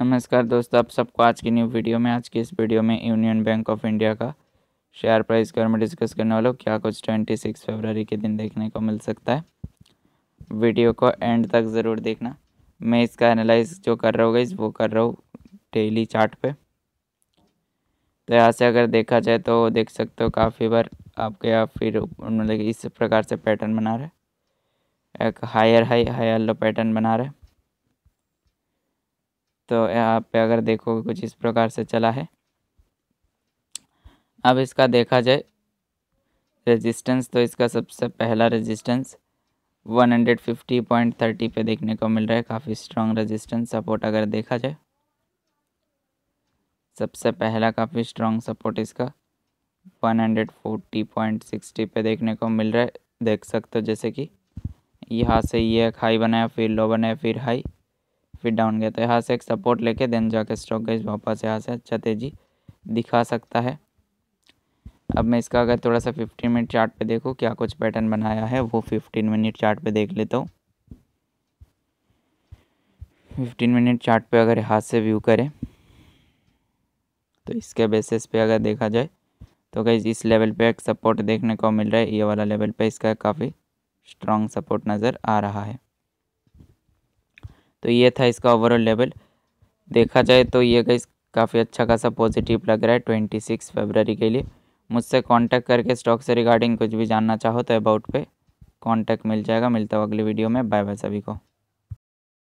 नमस्कार दोस्तों आप सबको आज की न्यू वीडियो में आज की इस वीडियो में यूनियन बैंक ऑफ इंडिया का शेयर प्राइस के बारे में डिस्कस करने वाला हूँ क्या कुछ ट्वेंटी सिक्स फरवरी के दिन देखने को मिल सकता है वीडियो को एंड तक ज़रूर देखना मैं इसका एनालाइज जो कर रहा हूँ इस वो कर रहा हूँ डेली चार्ट पे तो यहाँ से अगर देखा जाए तो देख सकते हो काफ़ी बार आपके यहाँ फिर मतलब इस प्रकार से पैटर्न बना रहे एक higher high higher low pattern बना रहे तो यहाँ पे अगर देखो कुछ इस प्रकार से चला है अब इसका देखा जाए रेजिस्टेंस तो इसका सबसे पहला रेजिस्टेंस 150.30 पे देखने को मिल रहा है काफ़ी स्ट्रांग रेजिस्टेंस सपोर्ट अगर देखा जाए सबसे पहला काफ़ी स्ट्रांग सपोर्ट इसका 140.60 पे देखने को मिल रहा है देख सकते हो जैसे कि यहाँ से ये यह हाई बनाया फिर लो बनाया फिर हाई फिर डाउन गया तो यहाँ से एक सपोर्ट लेके देन जाके स्टॉक गई वापस यहाँ से अच्छा तेजी दिखा सकता है अब मैं इसका अगर थोड़ा सा फिफ्टीन मिनट चार्ट पे देखूँ क्या कुछ पैटर्न बनाया है वो फिफ्टीन मिनट चार्ट पे देख लेता हूँ फिफ्टीन मिनट चार्ट पे अगर यहाँ से व्यू करें तो इसके बेसिस पे अगर देखा जाए तो कहीं इस लेवल पे एक सपोर्ट देखने को मिल रहा है ये वाला लेवल पे इसका काफ़ी स्ट्रॉन्ग सपोर्ट नज़र आ रहा है तो ये था इसका ओवरऑल लेवल देखा जाए तो ये गई काफ़ी अच्छा खासा पॉजिटिव लग रहा है ट्वेंटी सिक्स फेबररी के लिए मुझसे कांटेक्ट करके स्टॉक से रिगार्डिंग कुछ भी जानना चाहो तो अबाउट पे कांटेक्ट मिल जाएगा मिलता हूँ अगले वीडियो में बाय बाय सभी को